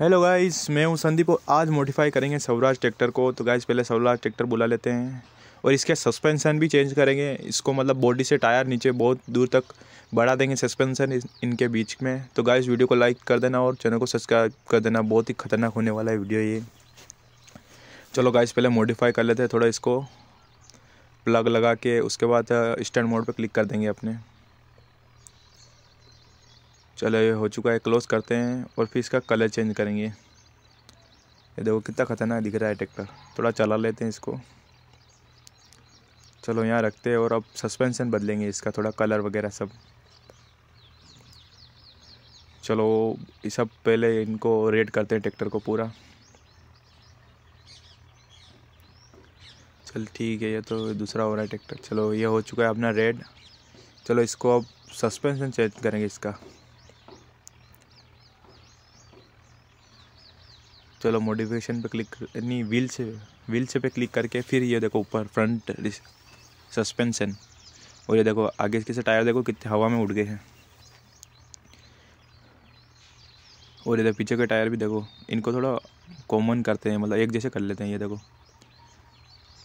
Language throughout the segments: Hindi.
हेलो गाइस मैं हूं संदीप और आज मॉडिफाई करेंगे स्वराज ट्रैक्टर को तो गाइस पहले स्वराज ट्रैक्टर बुला लेते हैं और इसके सस्पेंसन भी चेंज करेंगे इसको मतलब बॉडी से टायर नीचे बहुत दूर तक बढ़ा देंगे सस्पेंसन इनके बीच में तो गाइस वीडियो को लाइक कर देना और चैनल को सब्सक्राइब कर देना बहुत ही खतरनाक होने वाला है वीडियो ये चलो गाइस पहले मॉडिफाई कर लेते हैं थोड़ा इसको प्लग लगा के उसके बाद स्टैंड मोड पर क्लिक कर देंगे अपने चलो ये हो चुका है क्लोज़ करते हैं और फिर इसका कलर चेंज करेंगे ये देखो कितना ख़तरनाक दिख रहा है ट्रैक्टर थोड़ा चला लेते हैं इसको चलो यहाँ रखते हैं और अब सस्पेंशन बदलेंगे इसका थोड़ा कलर वगैरह सब चलो ये सब पहले इनको रेड करते हैं ट्रैक्टर को पूरा चल ठीक है ये तो दूसरा हो रहा है ट्रैक्टर चलो ये हो चुका है अपना रेड चलो इसको अब सस्पेंशन चेंज करेंगे इसका चलो मोटिवेशन पे क्लिक नहीं व्हील से व्हील से पे क्लिक करके फिर ये देखो ऊपर फ्रंट सस्पेंशन और ये देखो आगे के से टायर देखो कितने हवा में उड़ गए हैं और इधर पीछे के टायर भी देखो इनको थोड़ा कॉमन करते हैं मतलब एक जैसे कर लेते हैं ये देखो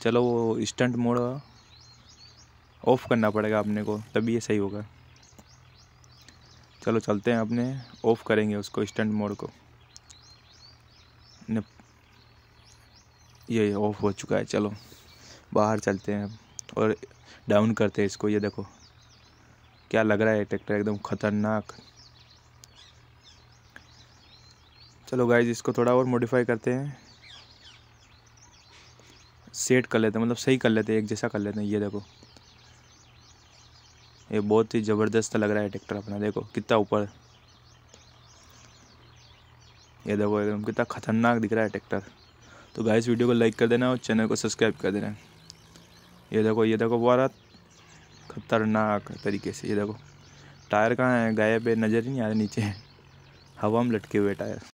चलो वो स्टंट मोड ऑफ़ करना पड़ेगा अपने को तभी ये सही होगा चलो चलते हैं अपने ऑफ़ करेंगे उसको स्टंट मोड को ये ऑफ हो चुका है चलो बाहर चलते हैं और डाउन करते हैं इसको ये देखो क्या लग रहा है ट्रैक्टर एकदम ख़तरनाक चलो गाइज इसको थोड़ा और मॉडिफाई करते हैं सेट कर लेते हैं मतलब सही कर लेते हैं एक जैसा कर लेते हैं ये देखो ये बहुत ही ज़बरदस्त लग रहा है ट्रैक्टर अपना देखो कितना ऊपर ये देखो एकदम कितना खतरनाक दिख रहा है ट्रैक्टर तो इस वीडियो को लाइक कर देना और चैनल को सब्सक्राइब कर देना ये देखो ये देखो वो रहा खतरनाक तरीके से ये देखो टायर कहाँ है गाय पे नज़र ही नहीं आ रहे नीचे हवा में लटके हुए टायर